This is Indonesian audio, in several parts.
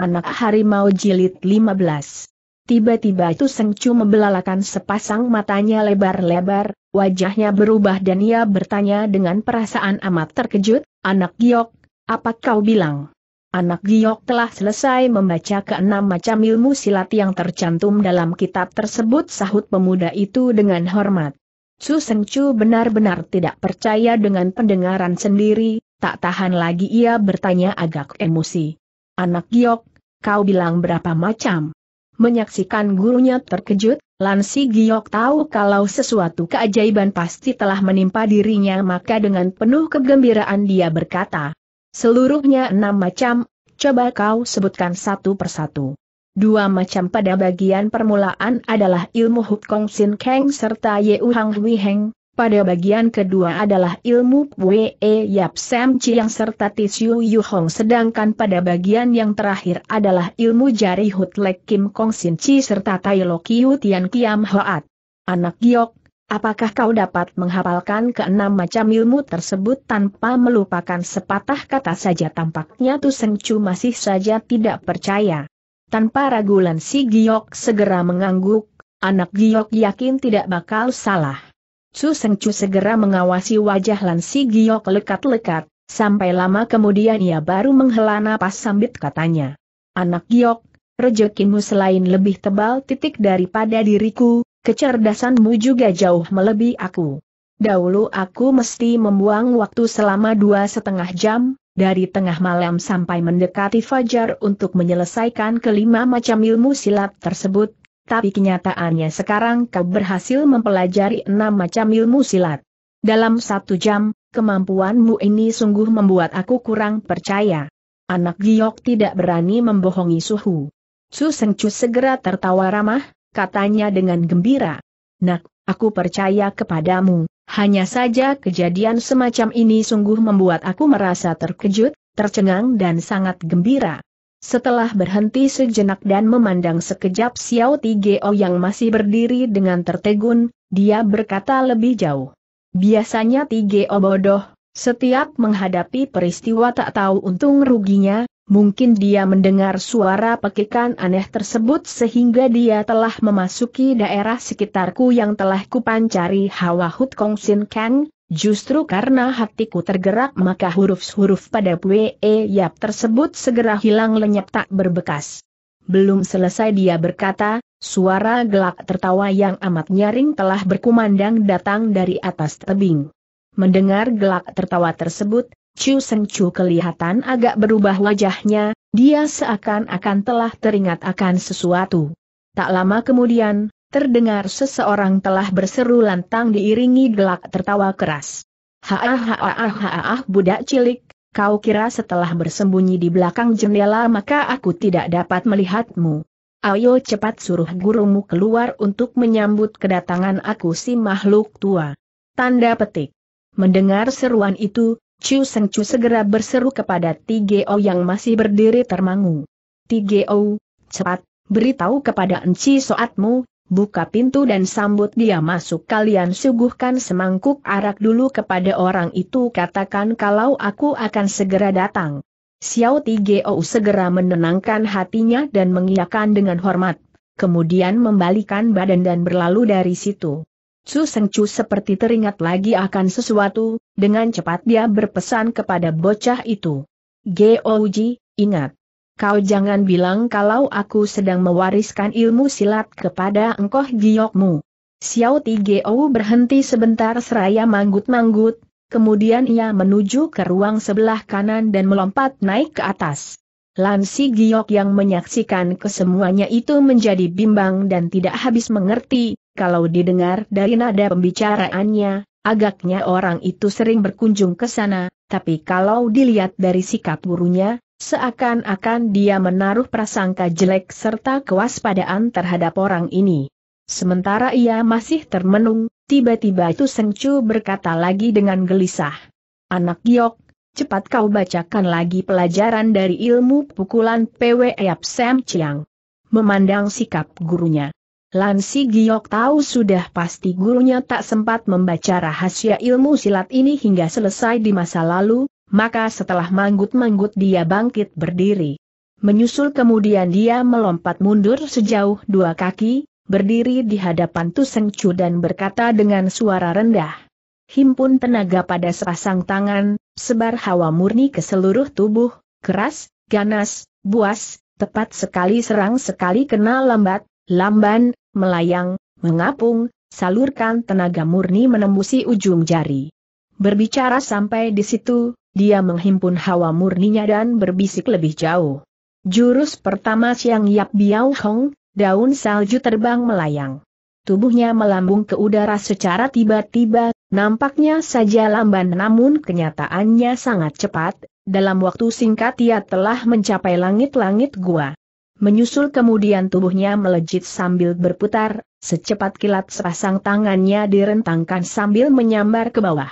Anak Harimau Jilid 15 Tiba-tiba Sengcu membelalakan sepasang matanya lebar-lebar, wajahnya berubah dan ia bertanya dengan perasaan amat terkejut, Anak Giok, apa kau bilang? Anak Giok telah selesai membaca keenam macam ilmu silat yang tercantum dalam kitab tersebut sahut pemuda itu dengan hormat. Su Sengcu benar-benar tidak percaya dengan pendengaran sendiri, tak tahan lagi ia bertanya agak emosi. Anak Giok, kau bilang berapa macam. Menyaksikan gurunya terkejut, Lansi Giok tahu kalau sesuatu keajaiban pasti telah menimpa dirinya maka dengan penuh kegembiraan dia berkata, seluruhnya enam macam, coba kau sebutkan satu persatu. Dua macam pada bagian permulaan adalah ilmu Hukong Sin Kang serta Yeu Hang Hui Heng, pada bagian kedua adalah ilmu Wei e Yap Sam Chiang serta Tisu Yu Hong sedangkan pada bagian yang terakhir adalah ilmu jari Hut Lek Kim Kong Sin Chi serta Tai Lo Kiu Tian Kiam Hoat. Anak Giok, apakah kau dapat menghafalkan keenam macam ilmu tersebut tanpa melupakan sepatah kata saja tampaknya Tu Seng Chu masih saja tidak percaya. Tanpa ragulan si Giok segera mengangguk, anak Giok yakin tidak bakal salah. Su Seng Chu segera mengawasi wajah Lan Si Giok lekat-lekat, sampai lama kemudian ia baru menghela napas sambit katanya. Anak Giok, rejekimu selain lebih tebal titik daripada diriku, kecerdasanmu juga jauh melebihi aku. Dahulu aku mesti membuang waktu selama dua setengah jam, dari tengah malam sampai mendekati fajar untuk menyelesaikan kelima macam ilmu silat tersebut, tapi kenyataannya sekarang kau berhasil mempelajari enam macam ilmu silat. Dalam satu jam, kemampuanmu ini sungguh membuat aku kurang percaya. Anak giok tidak berani membohongi suhu. Su Sengcu segera tertawa ramah, katanya dengan gembira. Nak, aku percaya kepadamu, hanya saja kejadian semacam ini sungguh membuat aku merasa terkejut, tercengang dan sangat gembira. Setelah berhenti sejenak dan memandang sekejap Xiao Tigeo yang masih berdiri dengan tertegun, dia berkata lebih jauh. Biasanya Tigeo bodoh, setiap menghadapi peristiwa tak tahu untung ruginya, mungkin dia mendengar suara pekikan aneh tersebut sehingga dia telah memasuki daerah sekitarku yang telah kupancari Hawa Hut Kong Sin Kang, Justru karena hatiku tergerak maka huruf-huruf pada Pwe Yap tersebut segera hilang lenyap tak berbekas. Belum selesai dia berkata, suara gelak tertawa yang amat nyaring telah berkumandang datang dari atas tebing. Mendengar gelak tertawa tersebut, Chu Seng Chu kelihatan agak berubah wajahnya, dia seakan-akan telah teringat akan sesuatu. Tak lama kemudian, terdengar seseorang telah berseru lantang diiringi gelak tertawa keras. Haahahahahaah ah, ah, ah, budak cilik, kau kira setelah bersembunyi di belakang jendela maka aku tidak dapat melihatmu. Ayo cepat suruh gurumu keluar untuk menyambut kedatangan aku si makhluk tua. Tanda petik. Mendengar seruan itu, Chu Seng Chu segera berseru kepada Tigeo yang masih berdiri termangu. Tigeo, cepat, beritahu kepada Enci Soatmu, buka pintu dan sambut dia masuk kalian suguhkan semangkuk arak dulu kepada orang itu katakan kalau aku akan segera datang. Xiao Tigeo segera menenangkan hatinya dan mengiyakan dengan hormat, kemudian membalikan badan dan berlalu dari situ. Su Seng Chu seperti teringat lagi akan sesuatu, dengan cepat dia berpesan kepada bocah itu. Geoji, ingat, Kau jangan bilang kalau aku sedang mewariskan ilmu silat kepada engkau giokmu. Xiao Tigeo berhenti sebentar seraya manggut-manggut, kemudian ia menuju ke ruang sebelah kanan dan melompat naik ke atas. Lansi Giok yang menyaksikan kesemuanya itu menjadi bimbang dan tidak habis mengerti, kalau didengar dari nada pembicaraannya, agaknya orang itu sering berkunjung ke sana, tapi kalau dilihat dari sikap gurunya, seakan-akan dia menaruh prasangka jelek serta kewaspadaan terhadap orang ini. Sementara ia masih termenung, tiba-tiba itu Sengcu berkata lagi dengan gelisah. Anak giok, cepat kau bacakan lagi pelajaran dari ilmu pukulan PW Yap Sam Chiang. Memandang sikap gurunya. Lansi Giok tahu sudah pasti gurunya tak sempat membaca rahasia ilmu silat ini hingga selesai di masa lalu, maka setelah manggut-manggut dia bangkit berdiri. Menyusul kemudian dia melompat mundur sejauh dua kaki, berdiri di hadapan Tuseng Chu dan berkata dengan suara rendah. Himpun tenaga pada sepasang tangan, sebar hawa murni ke seluruh tubuh, keras, ganas, buas, tepat sekali serang sekali kena lambat, lamban, melayang, mengapung, salurkan tenaga murni menembusi ujung jari. Berbicara sampai di situ, dia menghimpun hawa murninya dan berbisik lebih jauh. Jurus pertama Siang Yap Biao Hong, daun salju terbang melayang. Tubuhnya melambung ke udara secara tiba-tiba, nampaknya saja lamban namun kenyataannya sangat cepat, dalam waktu singkat ia telah mencapai langit-langit gua. Menyusul kemudian tubuhnya melejit sambil berputar, secepat kilat sepasang tangannya direntangkan sambil menyambar ke bawah.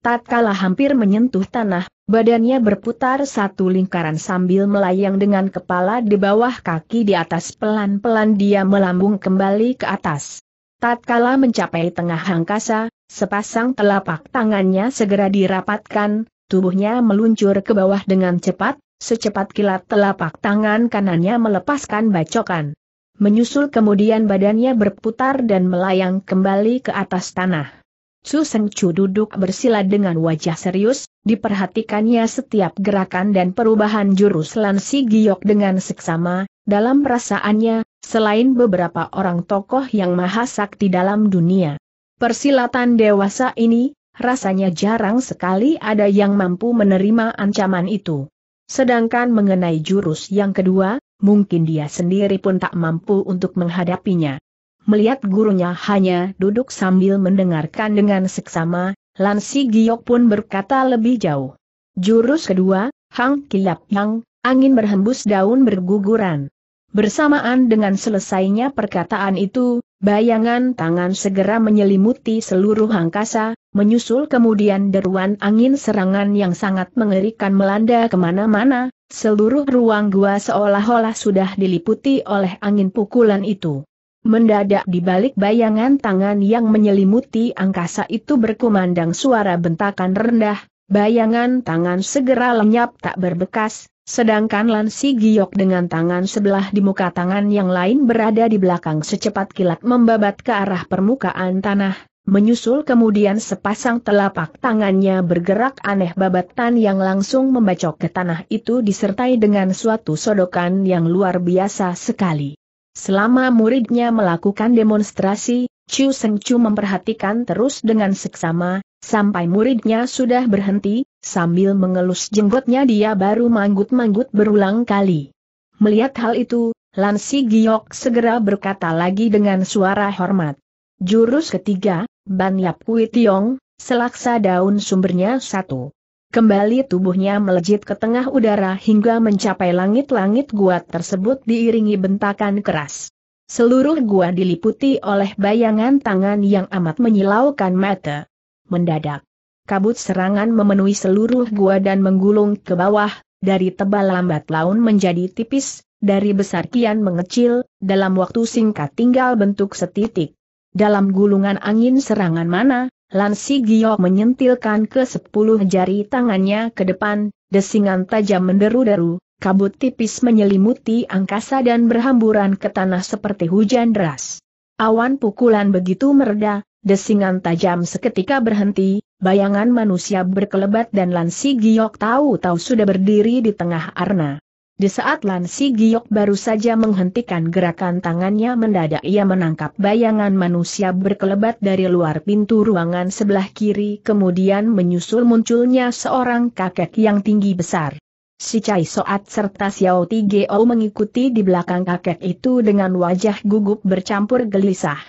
Tatkala hampir menyentuh tanah, badannya berputar satu lingkaran sambil melayang dengan kepala di bawah kaki di atas pelan-pelan dia melambung kembali ke atas. Tatkala mencapai tengah angkasa, sepasang telapak tangannya segera dirapatkan, tubuhnya meluncur ke bawah dengan cepat, Secepat kilat telapak tangan kanannya melepaskan bacokan. Menyusul kemudian badannya berputar dan melayang kembali ke atas tanah. Su Seng Chu duduk bersila dengan wajah serius, diperhatikannya setiap gerakan dan perubahan jurus Lan Si Giok dengan seksama, dalam perasaannya, selain beberapa orang tokoh yang maha sakti dalam dunia. Persilatan dewasa ini, rasanya jarang sekali ada yang mampu menerima ancaman itu. Sedangkan mengenai jurus yang kedua, mungkin dia sendiri pun tak mampu untuk menghadapinya. Melihat gurunya hanya duduk sambil mendengarkan dengan seksama, Lansi Giok pun berkata lebih jauh. Jurus kedua, Hang Kilap Yang, angin berhembus daun berguguran. Bersamaan dengan selesainya perkataan itu, Bayangan tangan segera menyelimuti seluruh angkasa, menyusul kemudian deruan angin serangan yang sangat mengerikan melanda kemana-mana, seluruh ruang gua seolah-olah sudah diliputi oleh angin pukulan itu. Mendadak di balik bayangan tangan yang menyelimuti angkasa itu berkumandang suara bentakan rendah, bayangan tangan segera lenyap tak berbekas, Sedangkan Lansi Giok dengan tangan sebelah di muka tangan yang lain berada di belakang secepat kilat membabat ke arah permukaan tanah, menyusul kemudian sepasang telapak tangannya bergerak aneh babatan yang langsung membacok ke tanah itu disertai dengan suatu sodokan yang luar biasa sekali. Selama muridnya melakukan demonstrasi, Chu Seng Chu memperhatikan terus dengan seksama, sampai muridnya sudah berhenti, sambil mengelus jenggotnya dia baru manggut-manggut berulang kali. Melihat hal itu, Lansi Giok segera berkata lagi dengan suara hormat. Jurus ketiga, Ban Yap Kui Tiong, selaksa daun sumbernya satu. Kembali tubuhnya melejit ke tengah udara hingga mencapai langit-langit gua tersebut diiringi bentakan keras. Seluruh gua diliputi oleh bayangan tangan yang amat menyilaukan mata. Mendadak, kabut serangan memenuhi seluruh gua dan menggulung ke bawah, dari tebal lambat laun menjadi tipis, dari besar kian mengecil, dalam waktu singkat tinggal bentuk setitik. Dalam gulungan angin serangan mana, Lansi Giok menyentilkan ke sepuluh jari tangannya ke depan, desingan tajam menderu-deru, kabut tipis menyelimuti angkasa dan berhamburan ke tanah seperti hujan deras. Awan pukulan begitu mereda, desingan tajam seketika berhenti, bayangan manusia berkelebat dan Lansi Giok tahu-tahu sudah berdiri di tengah arna. Di saat Lansi Giok baru saja menghentikan gerakan tangannya mendadak ia menangkap bayangan manusia berkelebat dari luar pintu ruangan sebelah kiri kemudian menyusul munculnya seorang kakek yang tinggi besar. Si Cai Soat serta Xiao Ti Geo mengikuti di belakang kakek itu dengan wajah gugup bercampur gelisah.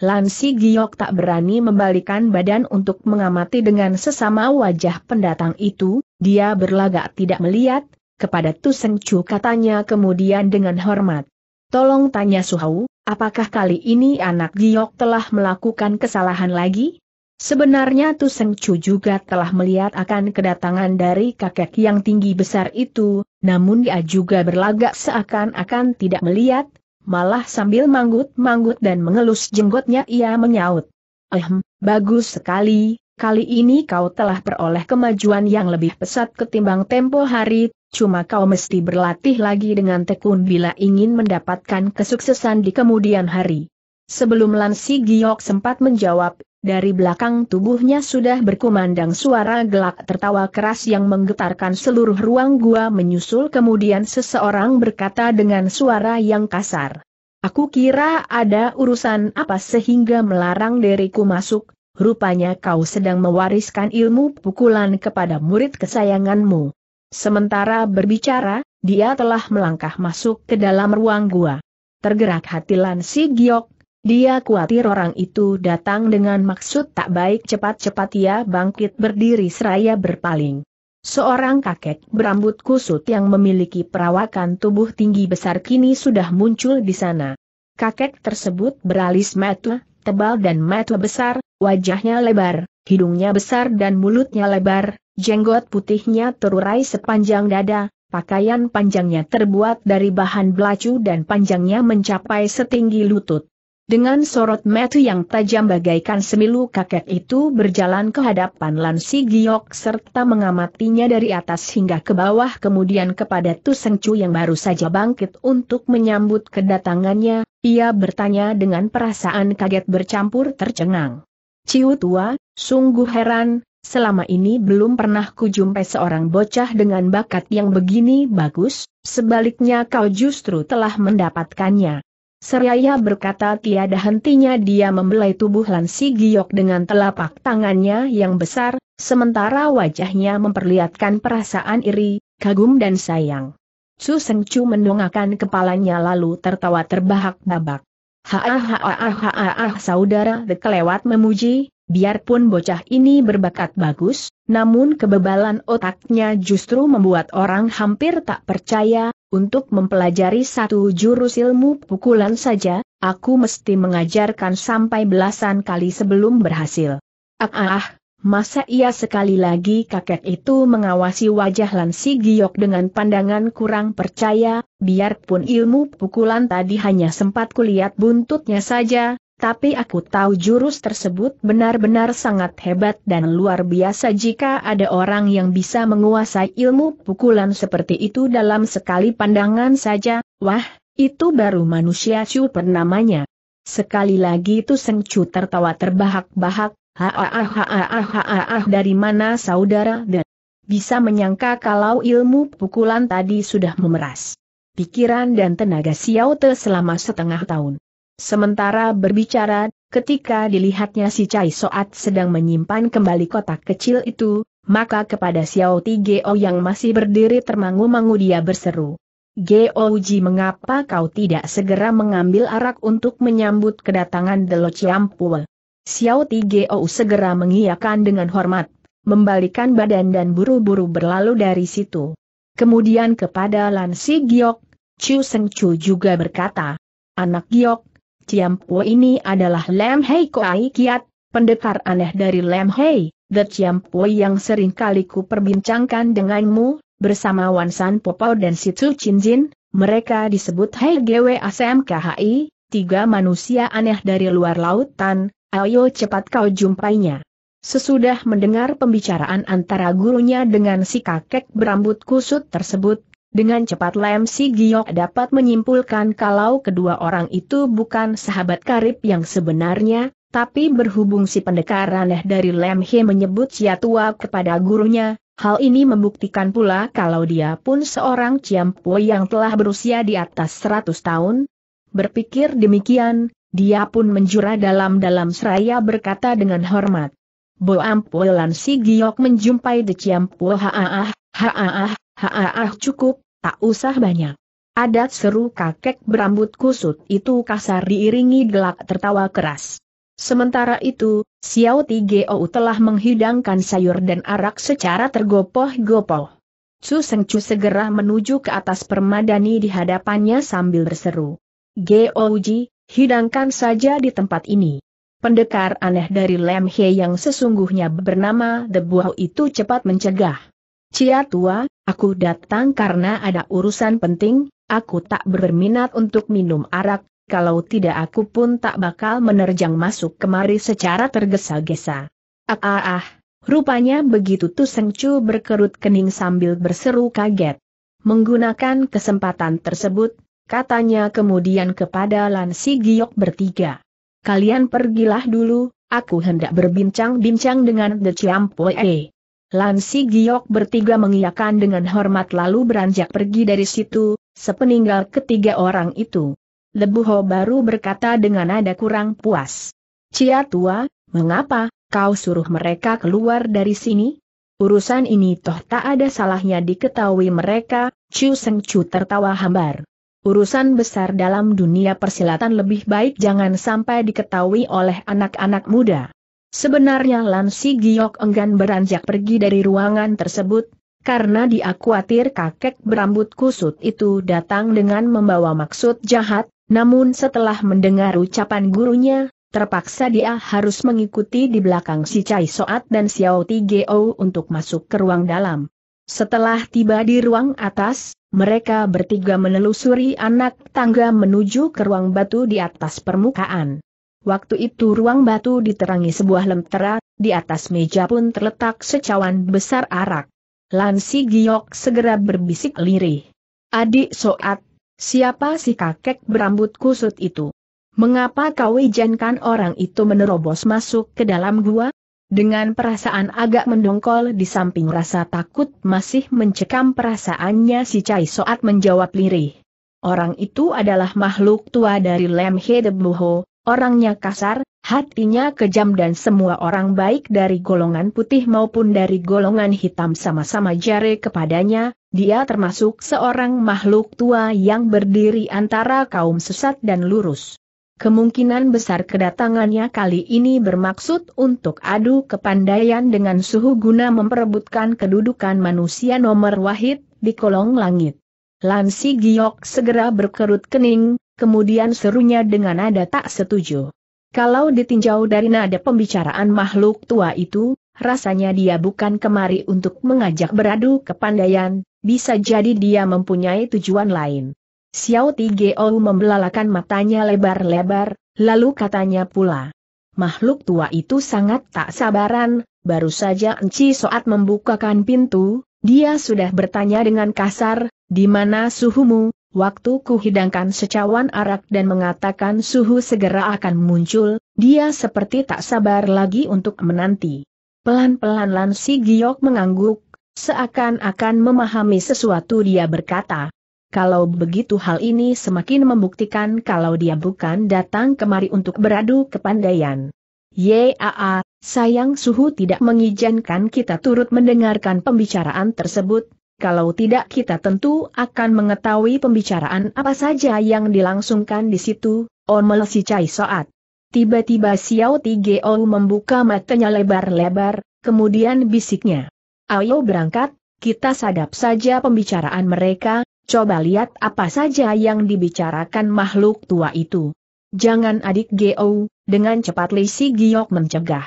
Lan Si Giok tak berani membalikan badan untuk mengamati dengan sesama wajah pendatang itu, dia berlagak tidak melihat, kepada Tu Seng Chu katanya kemudian dengan hormat. Tolong tanya Suhau, apakah kali ini anak Giok telah melakukan kesalahan lagi? Sebenarnya Tu Chu juga telah melihat akan kedatangan dari kakek yang tinggi besar itu, namun dia juga berlagak seakan-akan tidak melihat, malah sambil manggut-manggut dan mengelus jenggotnya ia menyaut. Ehm, bagus sekali, kali ini kau telah peroleh kemajuan yang lebih pesat ketimbang tempo hari, cuma kau mesti berlatih lagi dengan tekun bila ingin mendapatkan kesuksesan di kemudian hari. Sebelum Lan Si Giok sempat menjawab, dari belakang tubuhnya sudah berkumandang suara gelak tertawa keras yang menggetarkan seluruh ruang gua menyusul kemudian seseorang berkata dengan suara yang kasar. Aku kira ada urusan apa sehingga melarang diriku masuk, rupanya kau sedang mewariskan ilmu pukulan kepada murid kesayanganmu. Sementara berbicara, dia telah melangkah masuk ke dalam ruang gua. Tergerak hati Lan Si Giok dia khawatir orang itu datang dengan maksud tak baik cepat-cepat ia bangkit berdiri seraya berpaling. Seorang kakek berambut kusut yang memiliki perawakan tubuh tinggi besar kini sudah muncul di sana. Kakek tersebut beralis mata, tebal dan mata besar, wajahnya lebar, hidungnya besar dan mulutnya lebar, jenggot putihnya terurai sepanjang dada, pakaian panjangnya terbuat dari bahan belacu dan panjangnya mencapai setinggi lutut. Dengan sorot mata yang tajam bagaikan semilu kakek itu berjalan ke hadapan Lansi Giok serta mengamatinya dari atas hingga ke bawah kemudian kepada Tu Chu yang baru saja bangkit untuk menyambut kedatangannya, ia bertanya dengan perasaan kaget bercampur tercengang. Ciu tua, sungguh heran, selama ini belum pernah kujumpai seorang bocah dengan bakat yang begini bagus, sebaliknya kau justru telah mendapatkannya. Seraya berkata tiada hentinya dia membelai tubuh Lansi Giok dengan telapak tangannya yang besar, sementara wajahnya memperlihatkan perasaan iri, kagum dan sayang. Su Seng Chu mendongakkan kepalanya lalu tertawa terbahak-babak. ha ha ha saudara dekelewat memuji, Biarpun bocah ini berbakat bagus, namun kebebalan otaknya justru membuat orang hampir tak percaya, untuk mempelajari satu jurus ilmu pukulan saja, aku mesti mengajarkan sampai belasan kali sebelum berhasil. Ah, ah, ah masa ia sekali lagi kakek itu mengawasi wajah Lansi Giok dengan pandangan kurang percaya, biarpun ilmu pukulan tadi hanya sempat kulihat buntutnya saja, tapi aku tahu jurus tersebut benar-benar sangat hebat dan luar biasa jika ada orang yang bisa menguasai ilmu pukulan seperti itu dalam sekali pandangan saja, wah, itu baru manusia super namanya. Sekali lagi itu Sengcu tertawa terbahak-bahak, ha dari mana saudara dan bisa menyangka kalau ilmu pukulan tadi sudah memeras pikiran dan tenaga Xiao Te selama setengah tahun. Sementara berbicara, ketika dilihatnya si Cai Soat sedang menyimpan kembali kotak kecil itu, maka kepada Xiao Ti Geo yang masih berdiri termangu-mangu dia berseru. Geo Geoji mengapa kau tidak segera mengambil arak untuk menyambut kedatangan Delo Ciampul? Xiao Ti Geo segera mengiyakan dengan hormat, membalikan badan dan buru-buru berlalu dari situ. Kemudian kepada Lan Si Giok, Chu Seng Chu juga berkata, Anak Giok, Chiam Po ini adalah Lam Hei Koai Kiat, pendekar aneh dari Lam Hei, The Chiam Po yang sering kali ku perbincangkan denganmu, bersama Wan San Popo dan Situ Chin Jin, mereka disebut Hei Gwe Khai, tiga manusia aneh dari luar lautan, ayo cepat kau jumpainya. Sesudah mendengar pembicaraan antara gurunya dengan si kakek berambut kusut tersebut, dengan cepat Lem Si Giok dapat menyimpulkan kalau kedua orang itu bukan sahabat karib yang sebenarnya, tapi berhubung si pendekar aneh dari Lem He menyebut Cia Tua kepada gurunya, hal ini membuktikan pula kalau dia pun seorang Ciampo yang telah berusia di atas 100 tahun. Berpikir demikian, dia pun menjura dalam-dalam seraya berkata dengan hormat. Boam Lan Si Giok menjumpai The Ciampo Haah, Haah, Haah ah, cukup, tak usah banyak. Adat seru kakek berambut kusut itu kasar diiringi gelak tertawa keras. Sementara itu, Xiao Ti Geo telah menghidangkan sayur dan arak secara tergopoh-gopoh. Chu Seng Chu segera menuju ke atas permadani di hadapannya sambil berseru. Ji, hidangkan saja di tempat ini. Pendekar aneh dari Lem He yang sesungguhnya bernama The Buah itu cepat mencegah. Cia tua, aku datang karena ada urusan penting, aku tak berminat untuk minum arak, kalau tidak aku pun tak bakal menerjang masuk kemari secara tergesa-gesa. Ah ah ah, rupanya begitu tuh Sengcu berkerut kening sambil berseru kaget. Menggunakan kesempatan tersebut, katanya kemudian kepada Lan Si Giok bertiga. Kalian pergilah dulu, aku hendak berbincang-bincang dengan The Chiam Poe. Lansi Giok bertiga mengiyakan dengan hormat lalu beranjak pergi dari situ, sepeninggal ketiga orang itu. Lebuho baru berkata dengan nada kurang puas. Cia tua, mengapa, kau suruh mereka keluar dari sini? Urusan ini toh tak ada salahnya diketahui mereka, Chu Seng Chu tertawa hambar. Urusan besar dalam dunia persilatan lebih baik jangan sampai diketahui oleh anak-anak muda. Sebenarnya Lam Si Giok enggan beranjak pergi dari ruangan tersebut, karena dia khawatir kakek berambut kusut itu datang dengan membawa maksud jahat, namun setelah mendengar ucapan gurunya, terpaksa dia harus mengikuti di belakang si Cai Soat dan Xiao Tigeo untuk masuk ke ruang dalam. Setelah tiba di ruang atas, mereka bertiga menelusuri anak tangga menuju ke ruang batu di atas permukaan. Waktu itu ruang batu diterangi sebuah lentera, di atas meja pun terletak secawan besar arak. Lansi Giok segera berbisik lirih. Adik Soat, siapa si kakek berambut kusut itu? Mengapa kau izinkan orang itu menerobos masuk ke dalam gua? Dengan perasaan agak mendongkol di samping rasa takut masih mencekam perasaannya si Cai Soat menjawab lirih. Orang itu adalah makhluk tua dari Lemhe Buho, Orangnya kasar, hatinya kejam dan semua orang baik dari golongan putih maupun dari golongan hitam sama-sama jare kepadanya, dia termasuk seorang makhluk tua yang berdiri antara kaum sesat dan lurus. Kemungkinan besar kedatangannya kali ini bermaksud untuk adu kepandaian dengan suhu guna memperebutkan kedudukan manusia nomor wahid di kolong langit. Lansi Giok segera berkerut kening, kemudian serunya dengan nada tak setuju. Kalau ditinjau dari nada pembicaraan makhluk tua itu, rasanya dia bukan kemari untuk mengajak beradu kepandaian, bisa jadi dia mempunyai tujuan lain. Xiao Tigeo membelalakan matanya lebar-lebar, lalu katanya pula. Makhluk tua itu sangat tak sabaran, baru saja Enci Soat membukakan pintu, dia sudah bertanya dengan kasar, di mana suhumu, Waktu kuhidangkan secawan arak dan mengatakan suhu segera akan muncul, dia seperti tak sabar lagi untuk menanti. Pelan-pelan Lan Si Giok mengangguk, seakan-akan memahami sesuatu dia berkata. Kalau begitu hal ini semakin membuktikan kalau dia bukan datang kemari untuk beradu kepandaian. Yaa, sayang suhu tidak mengizinkan kita turut mendengarkan pembicaraan tersebut, kalau tidak kita tentu akan mengetahui pembicaraan apa saja yang dilangsungkan di situ, omel si Cai Soat. Tiba-tiba Xiao Tigeo membuka matanya lebar-lebar, kemudian bisiknya. Ayo berangkat, kita sadap saja pembicaraan mereka, coba lihat apa saja yang dibicarakan makhluk tua itu. Jangan adik Geo, dengan cepat Li Si Giok mencegah.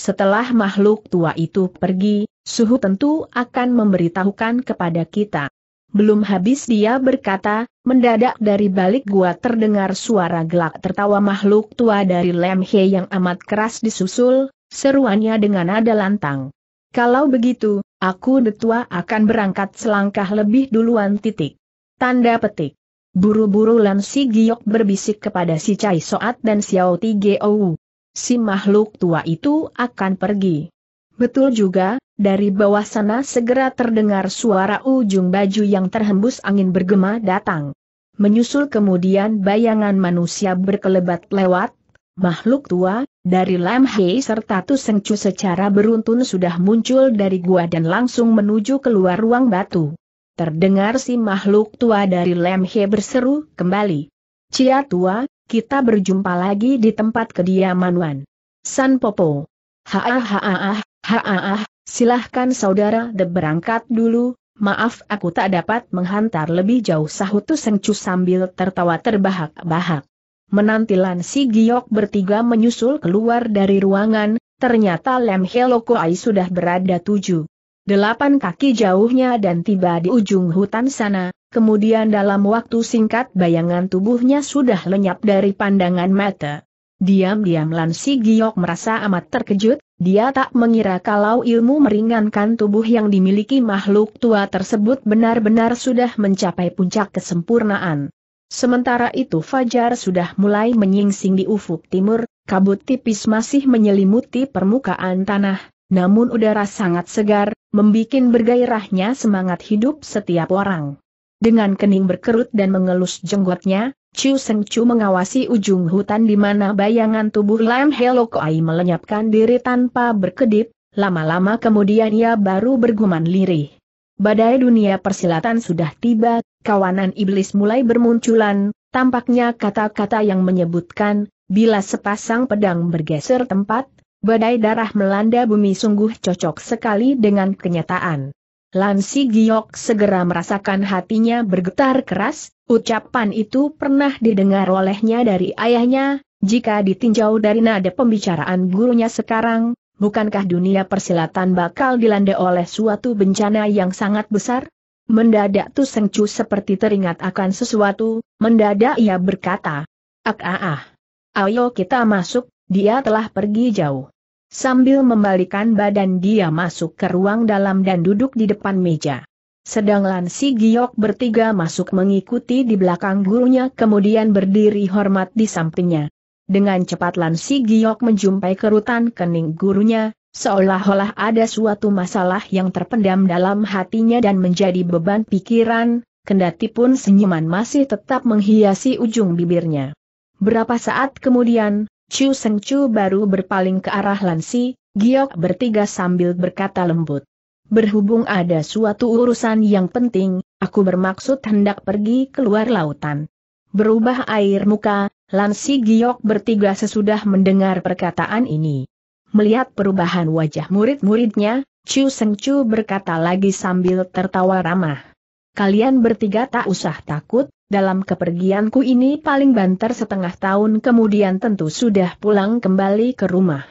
Setelah makhluk tua itu pergi, Suhu tentu akan memberitahukan kepada kita. Belum habis dia berkata, mendadak dari balik gua terdengar suara gelak tertawa makhluk tua dari Lem He yang amat keras disusul, seruannya dengan nada lantang. Kalau begitu, aku detua akan berangkat selangkah lebih duluan titik. Tanda petik. Buru-buru Lan Si Giok berbisik kepada si Cai Soat dan Xiao Tigeo. Si makhluk tua itu akan pergi. Betul juga, dari bawah sana segera terdengar suara ujung baju yang terhembus angin bergema datang. Menyusul kemudian bayangan manusia berkelebat lewat, makhluk tua, dari Lam Hei serta Tu Seng secara beruntun sudah muncul dari gua dan langsung menuju keluar ruang batu. Terdengar si makhluk tua dari Lam Hei berseru kembali. Cia tua, kita berjumpa lagi di tempat kediaman Wan. San Popo. Haaah haaah, Silahkan saudara de berangkat dulu, maaf aku tak dapat menghantar lebih jauh sahut Sengcu sambil tertawa terbahak-bahak. Menantilan si Giok bertiga menyusul keluar dari ruangan, ternyata Lem Helokoai sudah berada tujuh. Delapan kaki jauhnya dan tiba di ujung hutan sana, kemudian dalam waktu singkat bayangan tubuhnya sudah lenyap dari pandangan mata. Diam-diam Lan Si Giok merasa amat terkejut, dia tak mengira kalau ilmu meringankan tubuh yang dimiliki makhluk tua tersebut benar-benar sudah mencapai puncak kesempurnaan. Sementara itu Fajar sudah mulai menyingsing di ufuk timur, kabut tipis masih menyelimuti permukaan tanah, namun udara sangat segar, membikin bergairahnya semangat hidup setiap orang. Dengan kening berkerut dan mengelus jenggotnya, Chu Seng Chu mengawasi ujung hutan di mana bayangan tubuh Lam Helokai melenyapkan diri tanpa berkedip, lama-lama kemudian ia baru bergumam lirih. Badai dunia persilatan sudah tiba, kawanan iblis mulai bermunculan, tampaknya kata-kata yang menyebutkan, bila sepasang pedang bergeser tempat, badai darah melanda bumi sungguh cocok sekali dengan kenyataan. Lansi Giok segera merasakan hatinya bergetar keras, ucapan itu pernah didengar olehnya dari ayahnya, jika ditinjau dari nada pembicaraan gurunya sekarang, bukankah dunia persilatan bakal dilanda oleh suatu bencana yang sangat besar? Mendadak tuh Sengcu seperti teringat akan sesuatu, mendadak ia berkata, Ak ah ah, ayo kita masuk, dia telah pergi jauh. Sambil membalikan badan dia masuk ke ruang dalam dan duduk di depan meja. Sedang Lansi Si Giok bertiga masuk mengikuti di belakang gurunya kemudian berdiri hormat di sampingnya. Dengan cepat Lansi Giok menjumpai kerutan kening gurunya, seolah-olah ada suatu masalah yang terpendam dalam hatinya dan menjadi beban pikiran, kendati pun senyuman masih tetap menghiasi ujung bibirnya. Berapa saat kemudian, Chu Seng Chu baru berpaling ke arah Lansi, Giok bertiga sambil berkata lembut. Berhubung ada suatu urusan yang penting, aku bermaksud hendak pergi keluar lautan. Berubah air muka, Lansi Giok bertiga sesudah mendengar perkataan ini. Melihat perubahan wajah murid-muridnya, Chu Seng Chu berkata lagi sambil tertawa ramah. Kalian bertiga tak usah takut, dalam kepergianku ini paling banter setengah tahun kemudian tentu sudah pulang kembali ke rumah.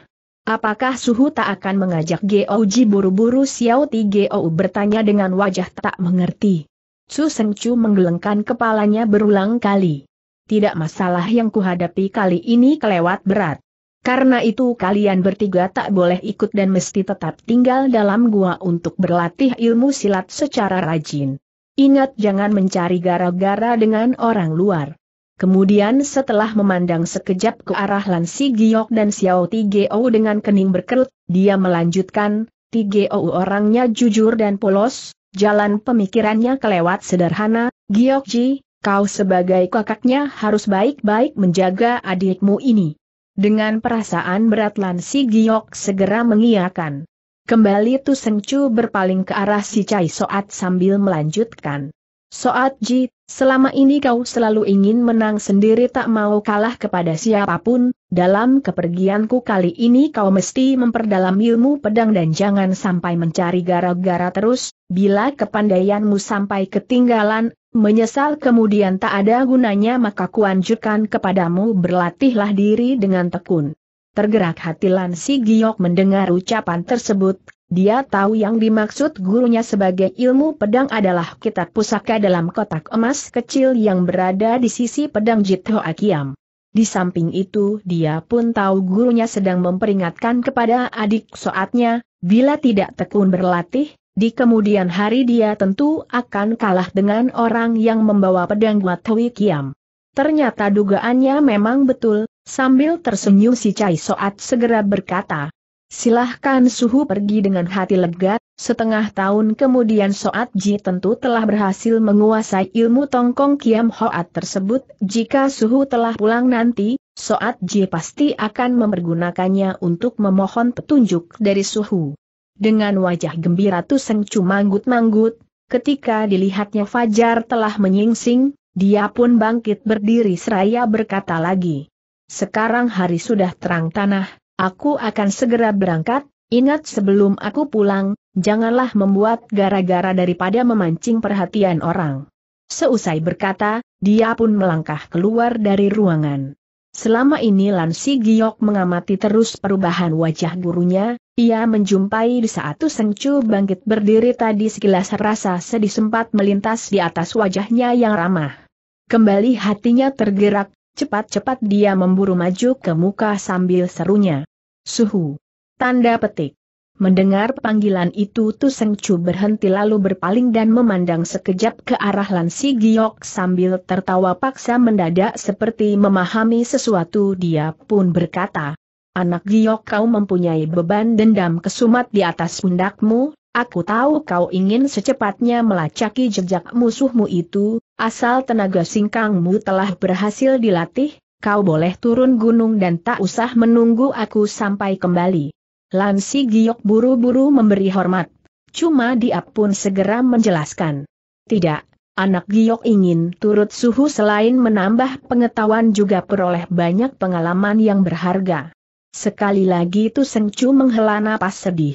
Apakah Suhu tak akan mengajak Geoji buru-buru Xiao Ti Geo bertanya dengan wajah tak mengerti. Su Seng Chu menggelengkan kepalanya berulang kali. Tidak masalah yang kuhadapi kali ini kelewat berat. Karena itu kalian bertiga tak boleh ikut dan mesti tetap tinggal dalam gua untuk berlatih ilmu silat secara rajin. Ingat jangan mencari gara-gara dengan orang luar. Kemudian setelah memandang sekejap ke arah Lansi Si Giok dan Xiao Tigeo dengan kening berkerut, dia melanjutkan, Tigeo orangnya jujur dan polos, jalan pemikirannya kelewat sederhana, Giok Ji, kau sebagai kakaknya harus baik-baik menjaga adikmu ini. Dengan perasaan berat Lansi Si Giok segera mengiakan. Kembali Tu Seng Chu berpaling ke arah si Cai Soat sambil melanjutkan. Soat Ji, selama ini kau selalu ingin menang sendiri tak mau kalah kepada siapapun, dalam kepergianku kali ini kau mesti memperdalam ilmu pedang dan jangan sampai mencari gara-gara terus, bila kepandaianmu sampai ketinggalan, menyesal kemudian tak ada gunanya maka kuanjurkan kepadamu berlatihlah diri dengan tekun. Tergerak hati Lan Si Giok mendengar ucapan tersebut, dia tahu yang dimaksud gurunya sebagai ilmu pedang adalah kitab pusaka dalam kotak emas kecil yang berada di sisi pedang Jitho Akiam. Di samping itu dia pun tahu gurunya sedang memperingatkan kepada adik soatnya, bila tidak tekun berlatih, di kemudian hari dia tentu akan kalah dengan orang yang membawa pedang Watwi Kiam. Ternyata dugaannya memang betul, Sambil tersenyum si Cai Soat segera berkata, Silahkan Suhu pergi dengan hati lega, setengah tahun kemudian Soat Ji tentu telah berhasil menguasai ilmu Tongkong Kiam Hoat tersebut, jika Suhu telah pulang nanti, Soat Ji pasti akan mempergunakannya untuk memohon petunjuk dari Suhu. Dengan wajah gembira Tuseng manggut-manggut, ketika dilihatnya Fajar telah menyingsing, dia pun bangkit berdiri seraya berkata lagi. Sekarang hari sudah terang tanah, aku akan segera berangkat, ingat sebelum aku pulang, janganlah membuat gara-gara daripada memancing perhatian orang. Seusai berkata, dia pun melangkah keluar dari ruangan. Selama ini Lansi Giok mengamati terus perubahan wajah gurunya, ia menjumpai di saat Sengcu bangkit berdiri tadi sekilas rasa sedih sempat melintas di atas wajahnya yang ramah. Kembali hatinya tergerak, Cepat-cepat dia memburu maju ke muka sambil serunya. Suhu. Tanda petik. Mendengar panggilan itu Tu Chu berhenti lalu berpaling dan memandang sekejap ke arah Lan Si Giok sambil tertawa paksa mendadak seperti memahami sesuatu dia pun berkata, Anak Giok kau mempunyai beban dendam kesumat di atas pundakmu, aku tahu kau ingin secepatnya melacaki jejak musuhmu itu, Asal tenaga singkangmu telah berhasil dilatih, kau boleh turun gunung dan tak usah menunggu aku sampai kembali. Lansi Giok buru-buru memberi hormat. Cuma dia pun segera menjelaskan. Tidak, Anak Giok ingin turut suhu selain menambah pengetahuan juga peroleh banyak pengalaman yang berharga. Sekali lagi itu Sengcu menghela napas sedih.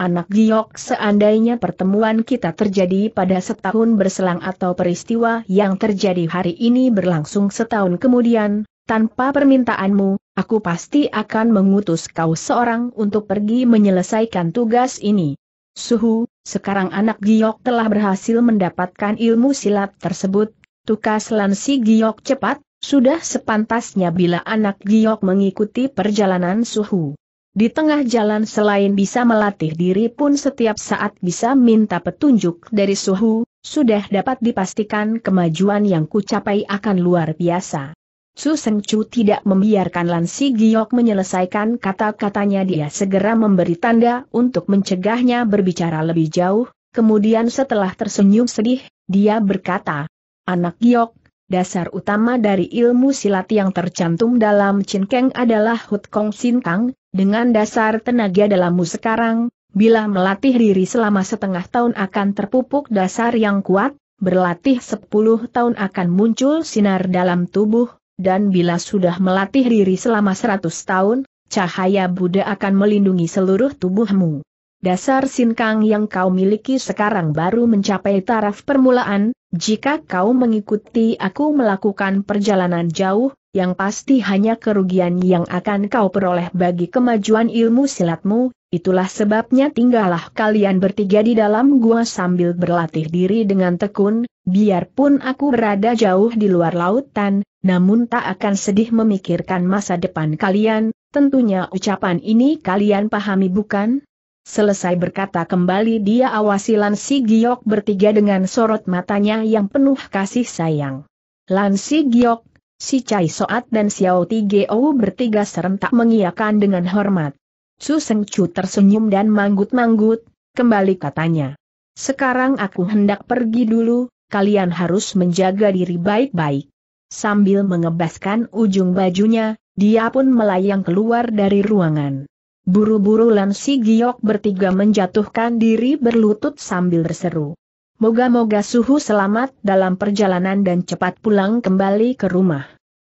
Anak giok seandainya pertemuan kita terjadi pada setahun berselang atau peristiwa yang terjadi hari ini berlangsung setahun kemudian, tanpa permintaanmu, aku pasti akan mengutus kau seorang untuk pergi menyelesaikan tugas ini. Suhu, sekarang anak giok telah berhasil mendapatkan ilmu silat tersebut, tukas lansi giok cepat, sudah sepantasnya bila anak giok mengikuti perjalanan suhu. Di tengah jalan selain bisa melatih diri pun setiap saat bisa minta petunjuk dari suhu, sudah dapat dipastikan kemajuan yang kucapai akan luar biasa. Su Seng Chu tidak membiarkan Lan Si Giok menyelesaikan kata-katanya dia segera memberi tanda untuk mencegahnya berbicara lebih jauh, kemudian setelah tersenyum sedih, dia berkata, Anak Giok, dasar utama dari ilmu silat yang tercantum dalam Chin Keng adalah Hut Kong Sin Kang, dengan dasar tenaga dalammu sekarang, bila melatih diri selama setengah tahun akan terpupuk dasar yang kuat, berlatih sepuluh tahun akan muncul sinar dalam tubuh, dan bila sudah melatih diri selama seratus tahun, cahaya Buddha akan melindungi seluruh tubuhmu. Dasar sinkang yang kau miliki sekarang baru mencapai taraf permulaan, jika kau mengikuti aku melakukan perjalanan jauh, yang pasti hanya kerugian yang akan kau peroleh bagi kemajuan ilmu silatmu, itulah sebabnya tinggallah kalian bertiga di dalam gua sambil berlatih diri dengan tekun, biarpun aku berada jauh di luar lautan, namun tak akan sedih memikirkan masa depan kalian, tentunya ucapan ini kalian pahami bukan? Selesai berkata kembali dia awasi Lansi Giok bertiga dengan sorot matanya yang penuh kasih sayang. Lansi Giok Si Cai Soat dan Xiao Tigeo bertiga serentak mengiakan dengan hormat. Su Seng Chu tersenyum dan manggut-manggut, kembali katanya. Sekarang aku hendak pergi dulu, kalian harus menjaga diri baik-baik. Sambil mengebaskan ujung bajunya, dia pun melayang keluar dari ruangan. Buru-buru Lan Si Giok bertiga menjatuhkan diri berlutut sambil berseru. Moga-moga suhu selamat dalam perjalanan dan cepat pulang kembali ke rumah.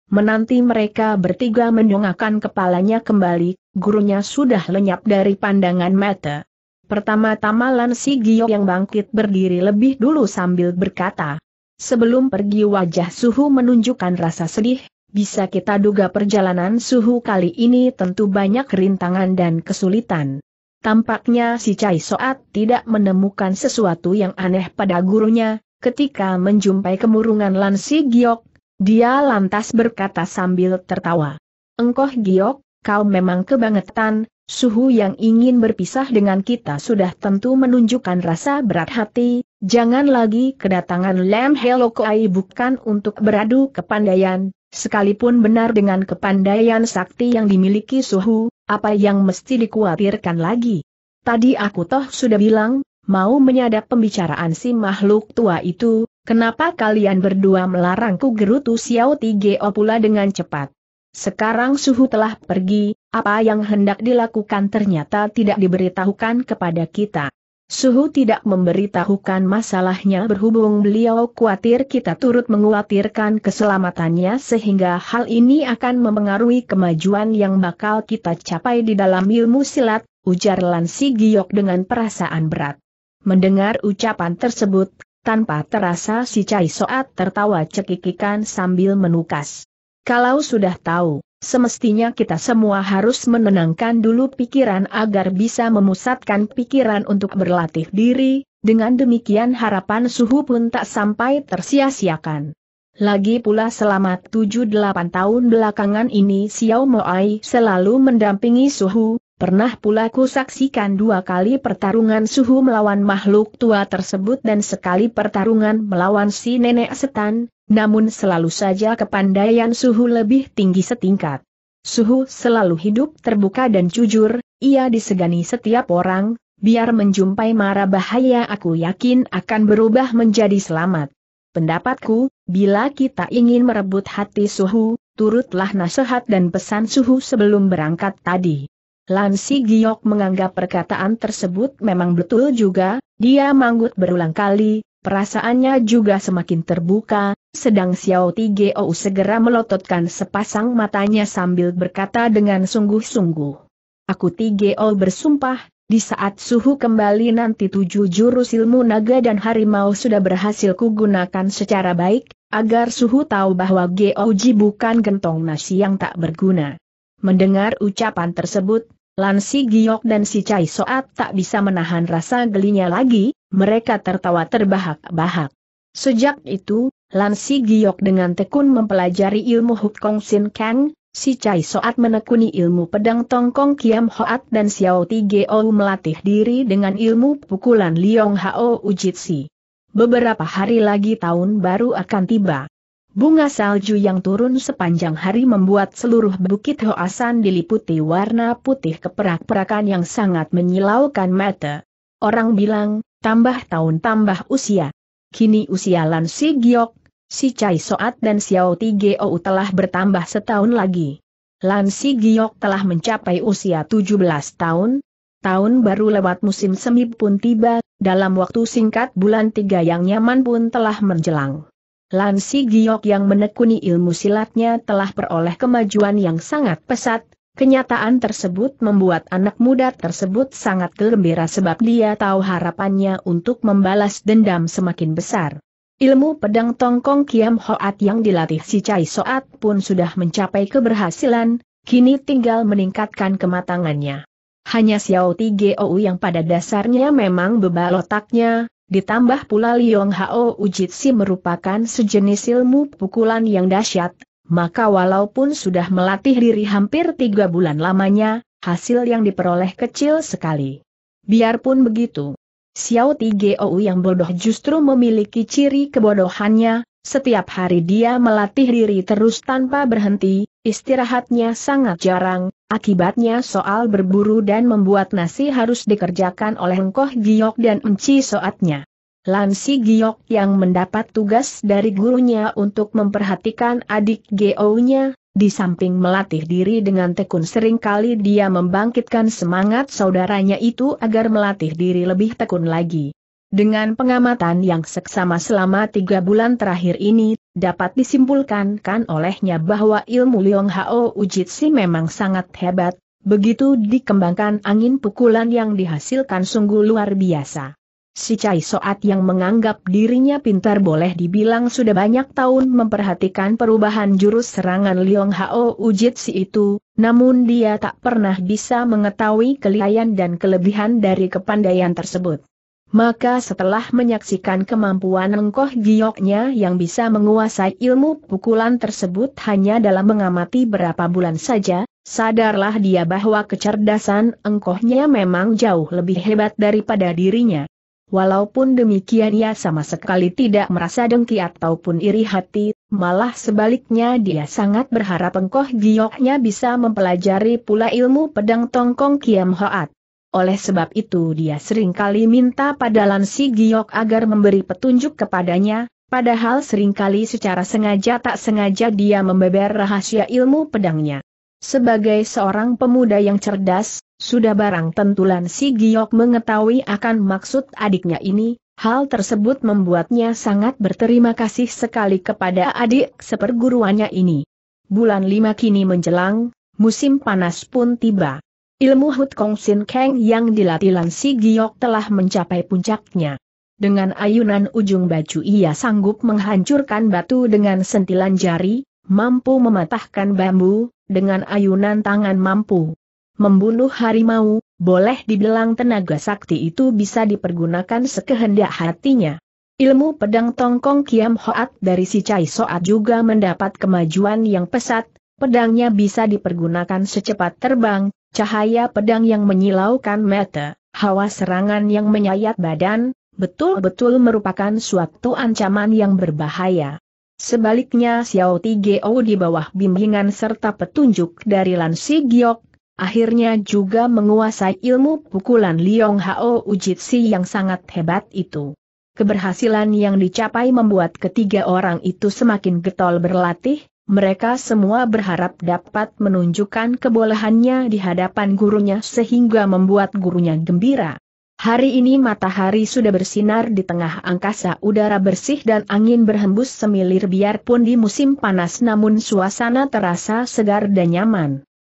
Menanti mereka bertiga menyongakkan kepalanya kembali, gurunya sudah lenyap dari pandangan mata. Pertama-tama Lan Si Gio yang bangkit berdiri lebih dulu sambil berkata, Sebelum pergi wajah suhu menunjukkan rasa sedih, bisa kita duga perjalanan suhu kali ini tentu banyak rintangan dan kesulitan. Tampaknya si Cai Soat tidak menemukan sesuatu yang aneh pada gurunya, ketika menjumpai kemurungan Lan Giok, dia lantas berkata sambil tertawa. Engkoh Giok, kau memang kebangetan, suhu yang ingin berpisah dengan kita sudah tentu menunjukkan rasa berat hati, jangan lagi kedatangan Lam Helokoai bukan untuk beradu kepandaian, sekalipun benar dengan kepandaian sakti yang dimiliki suhu, apa yang mesti dikhawatirkan lagi? Tadi aku toh sudah bilang, mau menyadap pembicaraan si makhluk tua itu, kenapa kalian berdua melarangku gerutu Xiao Tigeo pula dengan cepat? Sekarang suhu telah pergi, apa yang hendak dilakukan ternyata tidak diberitahukan kepada kita. Suhu tidak memberitahukan masalahnya berhubung beliau khawatir kita turut menguatirkan keselamatannya sehingga hal ini akan mempengaruhi kemajuan yang bakal kita capai di dalam ilmu silat, ujar Lansi Giok dengan perasaan berat. Mendengar ucapan tersebut, tanpa terasa si Cai Soat tertawa cekikikan sambil menukas. Kalau sudah tahu, Semestinya kita semua harus menenangkan dulu pikiran agar bisa memusatkan pikiran untuk berlatih diri, dengan demikian harapan suhu pun tak sampai tersia-siakan. Lagi pula selama 7-8 tahun belakangan ini Xiao Moai selalu mendampingi suhu, pernah pula kusaksikan dua kali pertarungan suhu melawan makhluk tua tersebut dan sekali pertarungan melawan si nenek setan, namun selalu saja kepandaian suhu lebih tinggi setingkat. Suhu selalu hidup terbuka dan jujur, ia disegani setiap orang, biar menjumpai mara bahaya aku yakin akan berubah menjadi selamat. Pendapatku, bila kita ingin merebut hati suhu, turutlah nasihat dan pesan suhu sebelum berangkat tadi. Lansi Giok menganggap perkataan tersebut memang betul juga, dia manggut berulang kali, perasaannya juga semakin terbuka, sedang Xiao Tigeou segera melototkan sepasang matanya sambil berkata dengan sungguh-sungguh. Aku Tigeou bersumpah, di saat suhu kembali nanti tujuh jurus ilmu naga dan harimau sudah berhasil kugunakan secara baik, agar suhu tahu bahwa Geouji bukan gentong nasi yang tak berguna. Mendengar ucapan tersebut, Lan si Giok dan si Cai Soat tak bisa menahan rasa gelinya lagi, mereka tertawa terbahak-bahak. Sejak itu, Lansi Giok dengan tekun mempelajari ilmu Kong Sin Kang, si Chai Soat menekuni ilmu pedang Tongkong Kiam Hoat dan Xiao ti Geo melatih diri dengan ilmu pukulan Liong Hao Ujitsi. Beberapa hari lagi tahun baru akan tiba. Bunga salju yang turun sepanjang hari membuat seluruh bukit Hoasan diliputi warna putih keperak-perakan yang sangat menyilaukan mata. Orang bilang, tambah tahun tambah usia kini usia Lan Si Giok, Si Cai Soat dan Xiao Ti Tigeo telah bertambah setahun lagi. Lan Si Giok telah mencapai usia 17 tahun, tahun baru lewat musim semi pun tiba, dalam waktu singkat bulan tiga yang nyaman pun telah menjelang. Lan Si Giok yang menekuni ilmu silatnya telah peroleh kemajuan yang sangat pesat, Kenyataan tersebut membuat anak muda tersebut sangat gembira sebab dia tahu harapannya untuk membalas dendam semakin besar. Ilmu pedang tongkong Kiam Hoat yang dilatih si Cai Soat pun sudah mencapai keberhasilan, kini tinggal meningkatkan kematangannya. Hanya Xiao Ti Gou yang pada dasarnya memang bebal otaknya, ditambah pula Liong Hao Ujitsi merupakan sejenis ilmu pukulan yang dahsyat, maka walaupun sudah melatih diri hampir tiga bulan lamanya, hasil yang diperoleh kecil sekali. Biarpun begitu, Xiao Tigou yang bodoh justru memiliki ciri kebodohannya, setiap hari dia melatih diri terus tanpa berhenti, istirahatnya sangat jarang, akibatnya soal berburu dan membuat nasi harus dikerjakan oleh Engkoh Giok dan Enci Soatnya. Lansi Giok yang mendapat tugas dari gurunya untuk memperhatikan adik Geo-nya, di samping melatih diri dengan tekun seringkali dia membangkitkan semangat saudaranya itu agar melatih diri lebih tekun lagi. Dengan pengamatan yang seksama selama tiga bulan terakhir ini, dapat disimpulkan kan olehnya bahwa ilmu Liong Hao Ujitsi memang sangat hebat, begitu dikembangkan angin pukulan yang dihasilkan sungguh luar biasa. Si Cai Soat yang menganggap dirinya pintar boleh dibilang sudah banyak tahun memperhatikan perubahan jurus serangan Liong Hao Ujitsi itu, namun dia tak pernah bisa mengetahui kelihayan dan kelebihan dari kepandaian tersebut. Maka setelah menyaksikan kemampuan engkoh gioknya yang bisa menguasai ilmu pukulan tersebut hanya dalam mengamati berapa bulan saja, sadarlah dia bahwa kecerdasan engkohnya memang jauh lebih hebat daripada dirinya. Walaupun demikian ia sama sekali tidak merasa dengki ataupun iri hati, malah sebaliknya dia sangat berharap engkoh gioknya bisa mempelajari pula ilmu pedang tongkong kiam hoat. Oleh sebab itu dia seringkali minta pada Lansi Giok agar memberi petunjuk kepadanya, padahal seringkali secara sengaja tak sengaja dia membeber rahasia ilmu pedangnya. Sebagai seorang pemuda yang cerdas, sudah barang tentulan si Giok mengetahui akan maksud adiknya ini, Hal tersebut membuatnya sangat berterima kasih sekali kepada adik seperguruannya ini. Bulan lima kini menjelang, musim panas pun tiba. Ilmu Hut Kong Sin Kang yang dilatih lansi Si Giok telah mencapai puncaknya. Dengan ayunan ujung baju ia sanggup menghancurkan batu dengan sentilan jari, mampu mematahkan bambu, dengan ayunan tangan mampu Membunuh harimau, boleh dibilang tenaga sakti itu bisa dipergunakan sekehendak hatinya. Ilmu pedang tongkong Kiam Hoat dari si Cai Soat juga mendapat kemajuan yang pesat, pedangnya bisa dipergunakan secepat terbang, cahaya pedang yang menyilaukan mata, hawa serangan yang menyayat badan, betul-betul merupakan suatu ancaman yang berbahaya. Sebaliknya Xiao Tigeo di bawah bimbingan serta petunjuk dari Lan Si Giok, akhirnya juga menguasai ilmu pukulan Liong Hao Ujitsi yang sangat hebat itu. Keberhasilan yang dicapai membuat ketiga orang itu semakin getol berlatih, mereka semua berharap dapat menunjukkan kebolehannya di hadapan gurunya sehingga membuat gurunya gembira. Hari ini matahari sudah bersinar di tengah angkasa udara bersih dan angin berhembus semilir biarpun di musim panas namun suasana terasa segar dan nyaman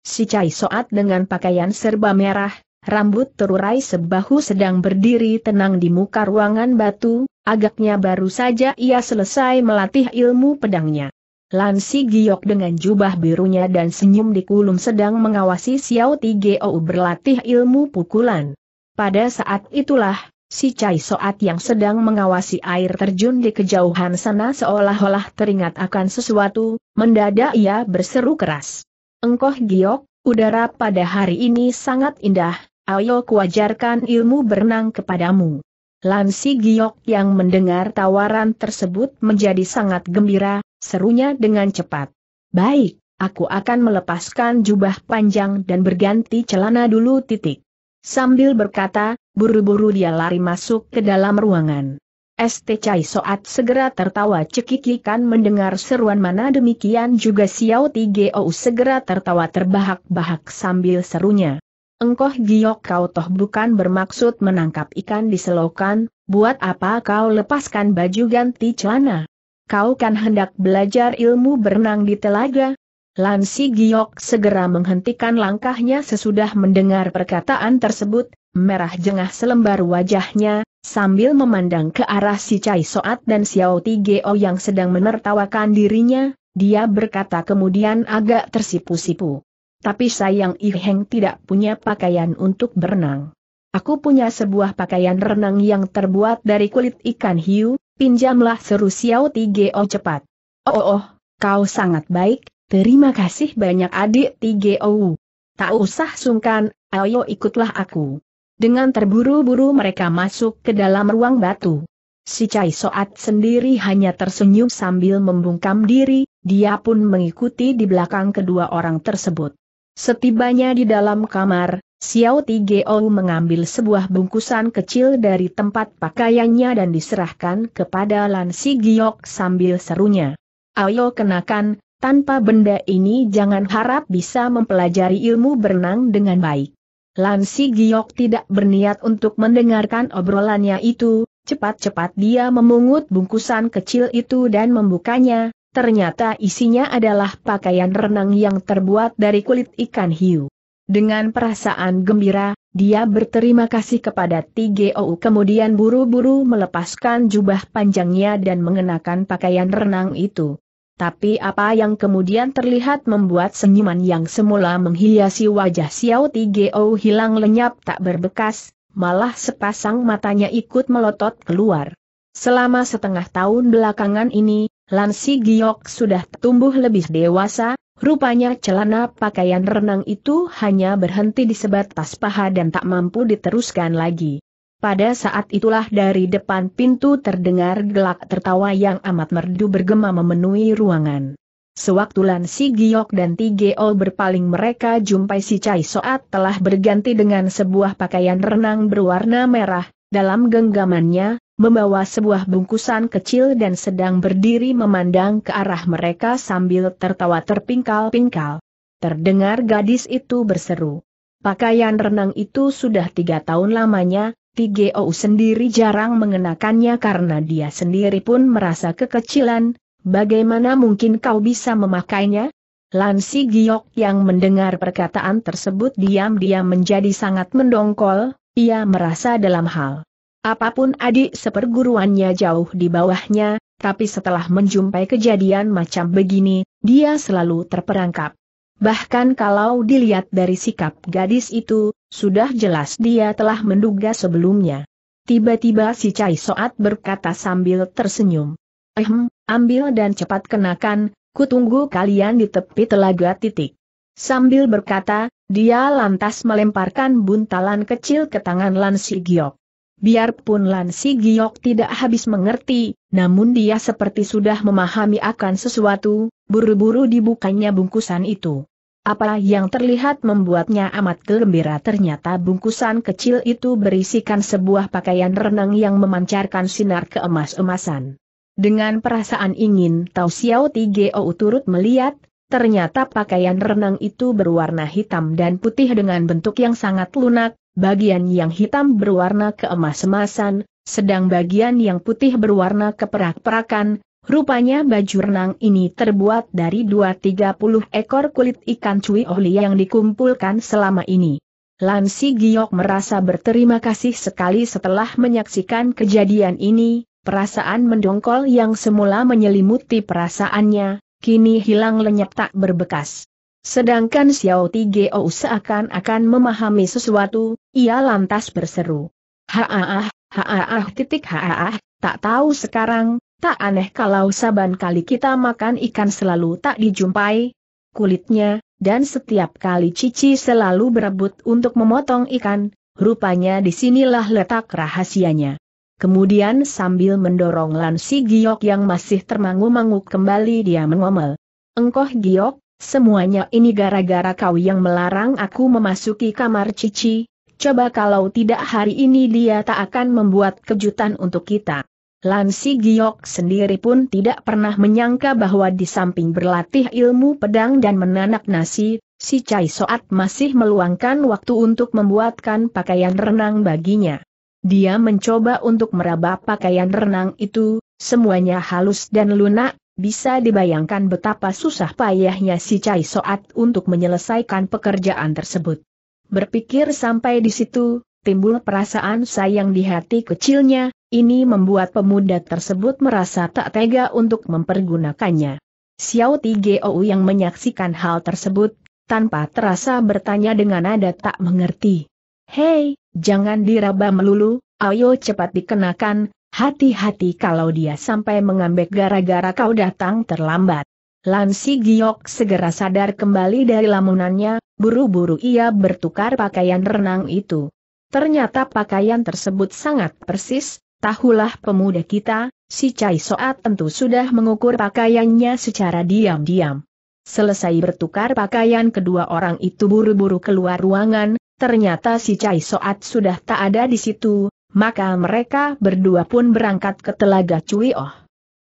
si Cai Soat dengan pakaian serba merah, rambut terurai sebahu sedang berdiri tenang di muka ruangan batu, agaknya baru saja ia selesai melatih ilmu pedangnya. Lansi Giok dengan jubah birunya dan senyum di kulum sedang mengawasi Xiao Ti Tigeo berlatih ilmu pukulan. Pada saat itulah, si Cai Soat yang sedang mengawasi air terjun di kejauhan sana seolah-olah teringat akan sesuatu, mendadak ia berseru keras. Engkoh giok, udara pada hari ini sangat indah, ayo kuajarkan ilmu berenang kepadamu. Lansi giok yang mendengar tawaran tersebut menjadi sangat gembira, serunya dengan cepat. Baik, aku akan melepaskan jubah panjang dan berganti celana dulu titik. Sambil berkata, buru-buru dia lari masuk ke dalam ruangan. St. Chai Soat segera tertawa cekikikan mendengar seruan mana demikian juga Xiao Tigeo segera tertawa terbahak-bahak sambil serunya. Engkoh giok kau toh bukan bermaksud menangkap ikan di selokan, buat apa kau lepaskan baju ganti celana? Kau kan hendak belajar ilmu berenang di telaga? Lansi Giok segera menghentikan langkahnya sesudah mendengar perkataan tersebut, merah jengah selembar wajahnya, sambil memandang ke arah si Cai Soat dan Xiao Tigeo yang sedang menertawakan dirinya, dia berkata kemudian agak tersipu-sipu. Tapi sayang I Heng tidak punya pakaian untuk berenang. Aku punya sebuah pakaian renang yang terbuat dari kulit ikan hiu, pinjamlah seru Xiao Tigeo cepat. Oh, oh, oh kau sangat baik, terima kasih banyak adik Tigeo. Tak usah sungkan, ayo ikutlah aku. Dengan terburu-buru mereka masuk ke dalam ruang batu. Si Cai Soat sendiri hanya tersenyum sambil membungkam diri, dia pun mengikuti di belakang kedua orang tersebut. Setibanya di dalam kamar, Xiao Ti Tigeo mengambil sebuah bungkusan kecil dari tempat pakaiannya dan diserahkan kepada Lan Si Giok sambil serunya. Ayo kenakan, tanpa benda ini jangan harap bisa mempelajari ilmu berenang dengan baik. Lansi Giok tidak berniat untuk mendengarkan obrolannya itu, cepat-cepat dia memungut bungkusan kecil itu dan membukanya, ternyata isinya adalah pakaian renang yang terbuat dari kulit ikan hiu. Dengan perasaan gembira, dia berterima kasih kepada TGOU kemudian buru-buru melepaskan jubah panjangnya dan mengenakan pakaian renang itu. Tapi apa yang kemudian terlihat membuat senyuman yang semula menghiasi wajah Xiao Tigeo hilang lenyap tak berbekas, malah sepasang matanya ikut melotot keluar. Selama setengah tahun belakangan ini, Lansi Giok sudah tumbuh lebih dewasa, rupanya celana pakaian renang itu hanya berhenti di sebatas paha dan tak mampu diteruskan lagi. Pada saat itulah dari depan pintu terdengar gelak tertawa yang amat merdu bergema memenuhi ruangan. Sewaktu Lan Si Giok dan Tigeo berpaling mereka jumpai si Cai Soat telah berganti dengan sebuah pakaian renang berwarna merah, dalam genggamannya, membawa sebuah bungkusan kecil dan sedang berdiri memandang ke arah mereka sambil tertawa terpingkal-pingkal. Terdengar gadis itu berseru. Pakaian renang itu sudah tiga tahun lamanya, TGO sendiri jarang mengenakannya karena dia sendiri pun merasa kekecilan, bagaimana mungkin kau bisa memakainya? Lansi Giok yang mendengar perkataan tersebut diam-diam menjadi sangat mendongkol, ia merasa dalam hal. Apapun adik seperguruannya jauh di bawahnya, tapi setelah menjumpai kejadian macam begini, dia selalu terperangkap. Bahkan kalau dilihat dari sikap gadis itu, sudah jelas dia telah menduga sebelumnya. Tiba-tiba si Cai Soat berkata sambil tersenyum. Ehm, ambil dan cepat kenakan, kutunggu kalian di tepi telaga titik. Sambil berkata, dia lantas melemparkan buntalan kecil ke tangan Lan Si Giok. Biarpun Lan Si Giok tidak habis mengerti, namun dia seperti sudah memahami akan sesuatu, buru-buru dibukanya bungkusan itu. Apa yang terlihat membuatnya amat gembira ternyata bungkusan kecil itu berisikan sebuah pakaian renang yang memancarkan sinar keemas-emasan. Dengan perasaan ingin tahu Xiao Tigeo turut melihat, ternyata pakaian renang itu berwarna hitam dan putih dengan bentuk yang sangat lunak, bagian yang hitam berwarna keemas-emasan, sedang bagian yang putih berwarna keperak-perakan, Rupanya baju renang ini terbuat dari 2-30 ekor kulit ikan cuy ohli yang dikumpulkan selama ini. Lansi Giok merasa berterima kasih sekali setelah menyaksikan kejadian ini, perasaan mendongkol yang semula menyelimuti perasaannya, kini hilang lenyap tak berbekas. Sedangkan Xiao Tigeo seakan-akan memahami sesuatu, ia lantas berseru. Haaah, haaah titik haaah, tak tahu sekarang, tak aneh kalau saban kali kita makan ikan selalu tak dijumpai. Kulitnya, dan setiap kali Cici selalu berebut untuk memotong ikan, rupanya disinilah letak rahasianya. Kemudian sambil mendorong Lan Giok yang masih termangu-mangu kembali dia mengomel. Engkoh Giok, Semuanya ini gara-gara kau yang melarang aku memasuki kamar Cici, coba kalau tidak hari ini dia tak akan membuat kejutan untuk kita. Lansi Giok sendiri pun tidak pernah menyangka bahwa di samping berlatih ilmu pedang dan menanak nasi, si Cai Soat masih meluangkan waktu untuk membuatkan pakaian renang baginya. Dia mencoba untuk meraba pakaian renang itu, semuanya halus dan lunak, bisa dibayangkan betapa susah payahnya si Cai Soat untuk menyelesaikan pekerjaan tersebut. Berpikir sampai di situ, timbul perasaan sayang di hati kecilnya, ini membuat pemuda tersebut merasa tak tega untuk mempergunakannya. Xiao Tigeo yang menyaksikan hal tersebut, tanpa terasa bertanya dengan nada tak mengerti. Hei, jangan diraba melulu, ayo cepat dikenakan, Hati-hati kalau dia sampai mengambil gara-gara kau datang terlambat. Lansi Giok segera sadar kembali dari lamunannya, buru-buru ia bertukar pakaian renang itu. Ternyata pakaian tersebut sangat persis, tahulah pemuda kita, si Cai Soat tentu sudah mengukur pakaiannya secara diam-diam. Selesai bertukar pakaian kedua orang itu buru-buru keluar ruangan, ternyata si Cai Soat sudah tak ada di situ, maka mereka berdua pun berangkat ke telaga Cui Oh.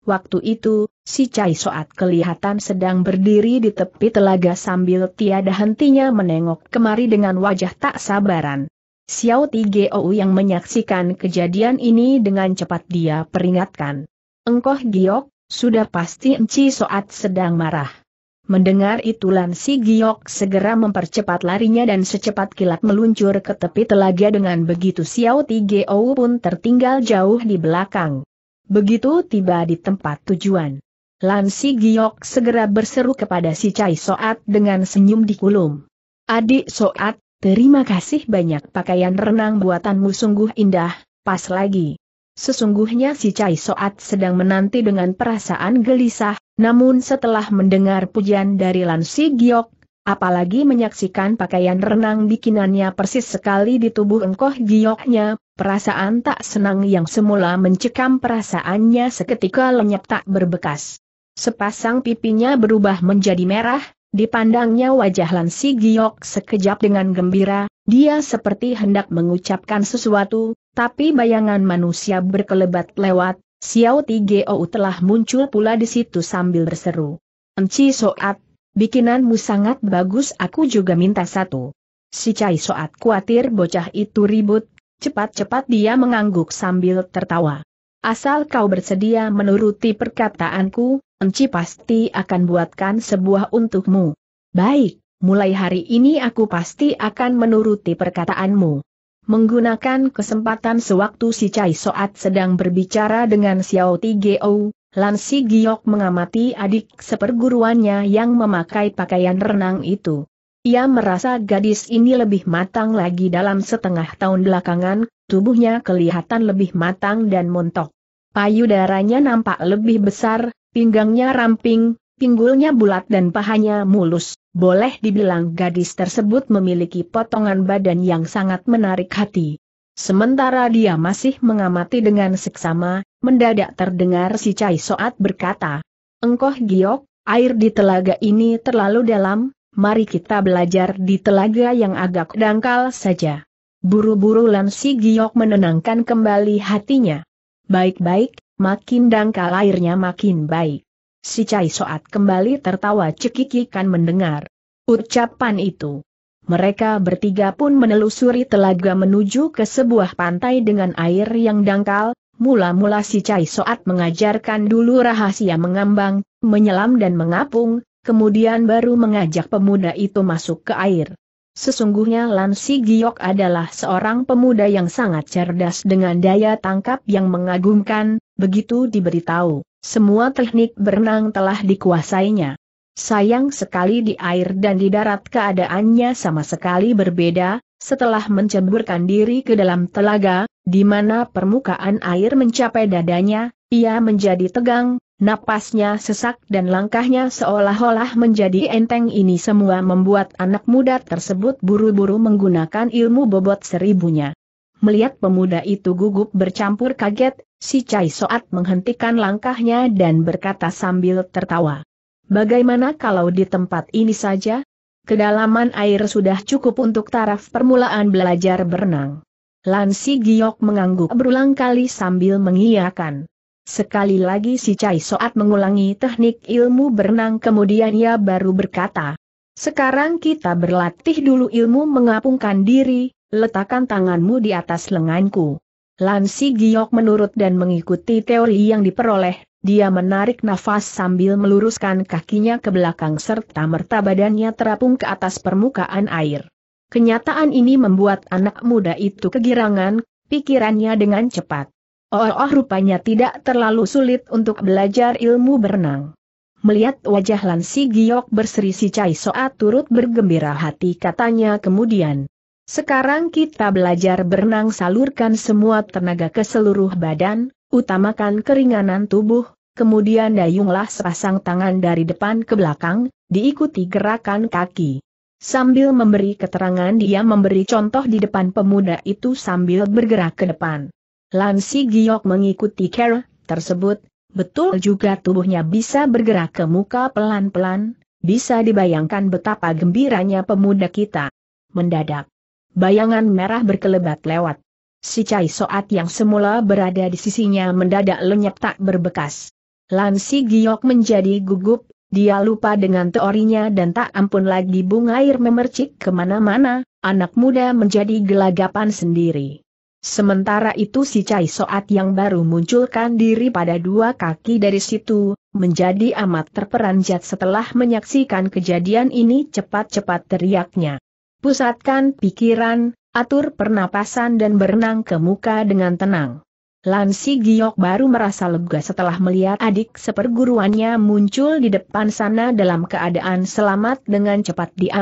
Waktu itu, si Cai Soat kelihatan sedang berdiri di tepi telaga sambil tiada hentinya menengok kemari dengan wajah tak sabaran. Xiao Ti Gou yang menyaksikan kejadian ini dengan cepat dia peringatkan. Engkoh Giok, sudah pasti Enci Soat sedang marah. Mendengar itu Lan Si Giok segera mempercepat larinya dan secepat kilat meluncur ke tepi telaga dengan begitu Xiao Ti Gou pun tertinggal jauh di belakang. Begitu tiba di tempat tujuan. Lan Si Giok segera berseru kepada si Cai Soat dengan senyum di dikulum. Adik Soat, terima kasih banyak pakaian renang buatanmu sungguh indah, pas lagi. Sesungguhnya si Cai Soat sedang menanti dengan perasaan gelisah, namun setelah mendengar pujian dari Lan Si Giok, apalagi menyaksikan pakaian renang bikinannya persis sekali di tubuh engkoh gioknya, perasaan tak senang yang semula mencekam perasaannya seketika lenyap tak berbekas. Sepasang pipinya berubah menjadi merah, dipandangnya wajah Lan Si Giok sekejap dengan gembira, dia seperti hendak mengucapkan sesuatu, tapi bayangan manusia berkelebat lewat, Xiao Ti Tigeo telah muncul pula di situ sambil berseru. Enci Soat, bikinanmu sangat bagus aku juga minta satu. Si Cai Soat khawatir bocah itu ribut, cepat-cepat dia mengangguk sambil tertawa. Asal kau bersedia menuruti perkataanku, Enci pasti akan buatkan sebuah untukmu. Baik, mulai hari ini aku pasti akan menuruti perkataanmu. Menggunakan kesempatan sewaktu si Cai Soat sedang berbicara dengan Xiao Tigeo, Lan Si Giok mengamati adik seperguruannya yang memakai pakaian renang itu. Ia merasa gadis ini lebih matang lagi dalam setengah tahun belakangan, tubuhnya kelihatan lebih matang dan montok. Payudaranya nampak lebih besar, pinggangnya ramping, pinggulnya bulat dan pahanya mulus. Boleh dibilang gadis tersebut memiliki potongan badan yang sangat menarik hati. Sementara dia masih mengamati dengan seksama, mendadak terdengar si Cai Soat berkata, Engkoh Giok, air di telaga ini terlalu dalam, mari kita belajar di telaga yang agak dangkal saja. Buru-buru Si Giok menenangkan kembali hatinya. Baik-baik, makin dangkal airnya makin baik. Si Cai Soat kembali tertawa cekikikan mendengar ucapan itu. Mereka bertiga pun menelusuri telaga menuju ke sebuah pantai dengan air yang dangkal, mula-mula si Cai Soat mengajarkan dulu rahasia mengambang, menyelam dan mengapung, kemudian baru mengajak pemuda itu masuk ke air. Sesungguhnya Lan Si Giok adalah seorang pemuda yang sangat cerdas dengan daya tangkap yang mengagumkan, begitu diberitahu, semua teknik berenang telah dikuasainya. Sayang sekali di air dan di darat keadaannya sama sekali berbeda, setelah menceburkan diri ke dalam telaga, di mana permukaan air mencapai dadanya, ia menjadi tegang, napasnya sesak dan langkahnya seolah-olah menjadi enteng ini semua membuat anak muda tersebut buru-buru menggunakan ilmu bobot seribunya. Melihat pemuda itu gugup bercampur kaget, si Cai Soat menghentikan langkahnya dan berkata sambil tertawa. Bagaimana kalau di tempat ini saja? Kedalaman air sudah cukup untuk taraf permulaan belajar berenang. Lansi Giok mengangguk berulang kali sambil mengiyakan. Sekali lagi si Cai Soat mengulangi teknik ilmu berenang kemudian ia baru berkata, sekarang kita berlatih dulu ilmu mengapungkan diri, letakkan tanganmu di atas lenganku. Lansi Giok menurut dan mengikuti teori yang diperoleh, dia menarik nafas sambil meluruskan kakinya ke belakang serta merta badannya terapung ke atas permukaan air. Kenyataan ini membuat anak muda itu kegirangan, pikirannya dengan cepat. Oh, oh rupanya tidak terlalu sulit untuk belajar ilmu berenang. Melihat wajah Lansi Giok berseri si Cai Soa turut bergembira hati katanya kemudian. Sekarang kita belajar berenang salurkan semua tenaga ke seluruh badan, utamakan keringanan tubuh, kemudian dayunglah sepasang tangan dari depan ke belakang, diikuti gerakan kaki. Sambil memberi keterangan dia memberi contoh di depan pemuda itu sambil bergerak ke depan. Lansi Giok mengikuti ker. tersebut, betul juga tubuhnya bisa bergerak ke muka pelan-pelan, bisa dibayangkan betapa gembiranya pemuda kita. Mendadak, bayangan merah berkelebat lewat. Si Cai Soat yang semula berada di sisinya mendadak lenyap tak berbekas. Lansi Giok menjadi gugup, dia lupa dengan teorinya dan tak ampun lagi bunga air memercik kemana-mana, anak muda menjadi gelagapan sendiri. Sementara itu si Cai Soat yang baru munculkan diri pada dua kaki dari situ, menjadi amat terperanjat setelah menyaksikan kejadian ini cepat-cepat teriaknya. Pusatkan pikiran, atur pernapasan dan berenang ke muka dengan tenang. Lansi Giok baru merasa lega setelah melihat adik seperguruannya muncul di depan sana dalam keadaan selamat dengan cepat dia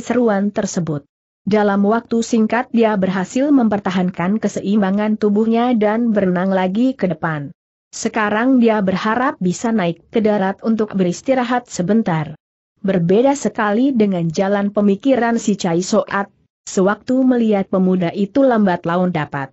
seruan tersebut. Dalam waktu singkat dia berhasil mempertahankan keseimbangan tubuhnya dan berenang lagi ke depan. Sekarang dia berharap bisa naik ke darat untuk beristirahat sebentar. Berbeda sekali dengan jalan pemikiran si Chai Soat, sewaktu melihat pemuda itu lambat laun dapat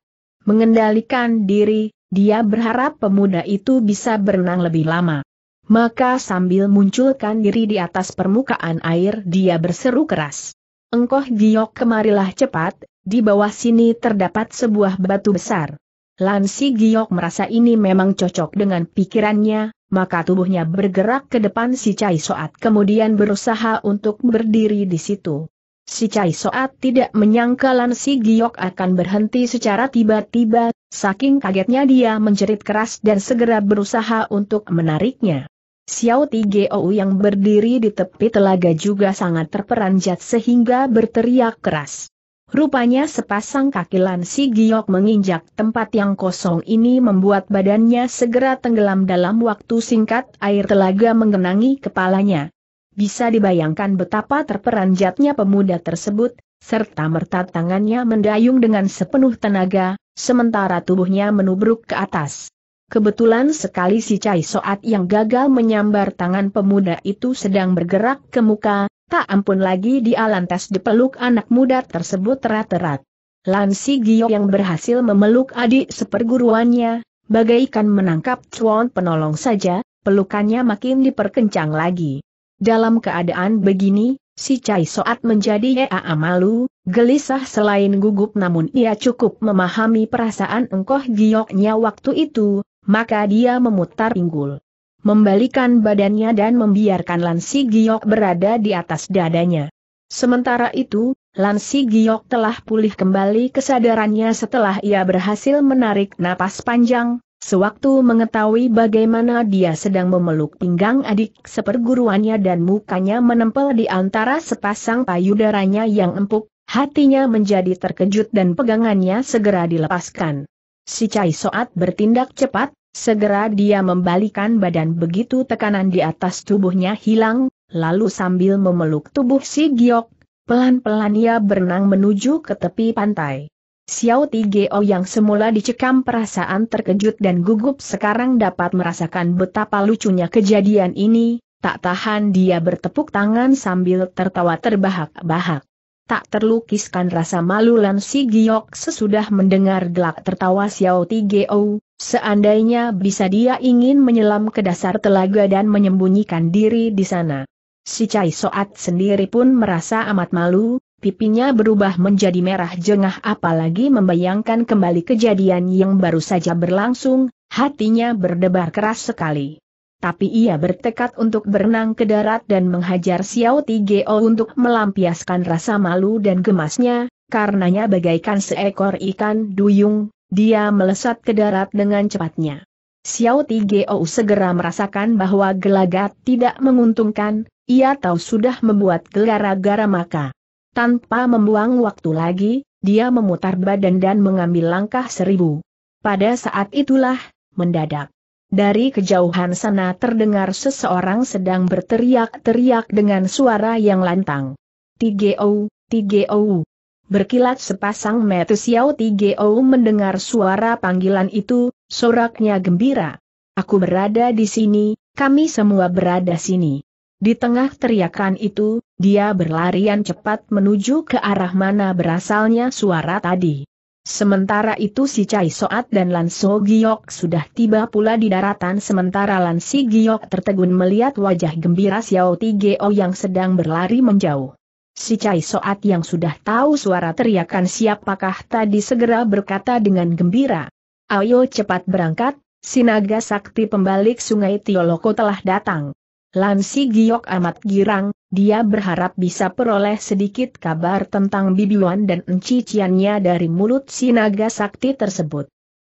mengendalikan diri, dia berharap pemuda itu bisa berenang lebih lama. Maka sambil munculkan diri di atas permukaan air dia berseru keras. Engkoh giok kemarilah cepat, di bawah sini terdapat sebuah batu besar. Lansi giok merasa ini memang cocok dengan pikirannya, maka tubuhnya bergerak ke depan si Cai Soat kemudian berusaha untuk berdiri di situ. Si Cai Soat tidak menyangka Lansi giok akan berhenti secara tiba-tiba, saking kagetnya dia menjerit keras dan segera berusaha untuk menariknya. Xiao Tigeou yang berdiri di tepi telaga juga sangat terperanjat sehingga berteriak keras. Rupanya sepasang kaki Lan Si Giok menginjak tempat yang kosong ini membuat badannya segera tenggelam dalam waktu singkat air telaga mengenangi kepalanya. Bisa dibayangkan betapa terperanjatnya pemuda tersebut, serta merta tangannya mendayung dengan sepenuh tenaga, sementara tubuhnya menubruk ke atas. Kebetulan sekali si Cai Soat yang gagal menyambar tangan pemuda itu sedang bergerak ke muka, tak ampun lagi di lantas dipeluk anak muda tersebut terat terat. Lansi Gio yang berhasil memeluk adik seperguruannya, bagaikan menangkap cuan penolong saja, pelukannya makin diperkencang lagi. Dalam keadaan begini, si Cai Soat menjadi ea amalu, gelisah selain gugup namun ia cukup memahami perasaan engkoh gioknya waktu itu, maka dia memutar pinggul. Membalikan badannya dan membiarkan Lansi Giok berada di atas dadanya. Sementara itu, Lansi Giok telah pulih kembali kesadarannya setelah ia berhasil menarik napas panjang, sewaktu mengetahui bagaimana dia sedang memeluk pinggang adik seperguruannya dan mukanya menempel di antara sepasang payudaranya yang empuk, hatinya menjadi terkejut dan pegangannya segera dilepaskan. Si Cai Soat bertindak cepat, Segera dia membalikan badan begitu tekanan di atas tubuhnya hilang, lalu sambil memeluk tubuh si Giok, pelan-pelan ia berenang menuju ke tepi pantai. Xiao Ti Geo yang semula dicekam perasaan terkejut dan gugup sekarang dapat merasakan betapa lucunya kejadian ini, tak tahan dia bertepuk tangan sambil tertawa terbahak-bahak. Tak terlukiskan rasa malu Lan Si Giok sesudah mendengar gelak tertawa Xiao Ti Geo. Seandainya bisa dia ingin menyelam ke dasar telaga dan menyembunyikan diri di sana. Si Cai Soat sendiri pun merasa amat malu, pipinya berubah menjadi merah jengah apalagi membayangkan kembali kejadian yang baru saja berlangsung, hatinya berdebar keras sekali. Tapi ia bertekad untuk berenang ke darat dan menghajar Xiao Ti Tigeo untuk melampiaskan rasa malu dan gemasnya, karenanya bagaikan seekor ikan duyung, dia melesat ke darat dengan cepatnya. Xiao Tigeo segera merasakan bahwa gelagat tidak menguntungkan, ia tahu sudah membuat gara-gara maka. Tanpa membuang waktu lagi, dia memutar badan dan mengambil langkah seribu. Pada saat itulah, mendadak. Dari kejauhan sana terdengar seseorang sedang berteriak-teriak dengan suara yang lantang. Tigeo, Tigeo berkilat sepasang metu Xiao Tigeo mendengar suara panggilan itu, soraknya gembira. Aku berada di sini, kami semua berada sini. Di tengah teriakan itu, dia berlarian cepat menuju ke arah mana berasalnya suara tadi. Sementara itu si Cai Soat dan Lan So Giok sudah tiba pula di daratan sementara Lan Si Giok tertegun melihat wajah gembira Xiao Tigeo yang sedang berlari menjauh. Si Cai Soat yang sudah tahu suara teriakan siapakah tadi segera berkata dengan gembira. Ayo cepat berangkat, sinaga sakti pembalik sungai Tioloko telah datang. Lansi Giok amat girang, dia berharap bisa peroleh sedikit kabar tentang bibiwan dan enciciannya dari mulut sinaga sakti tersebut.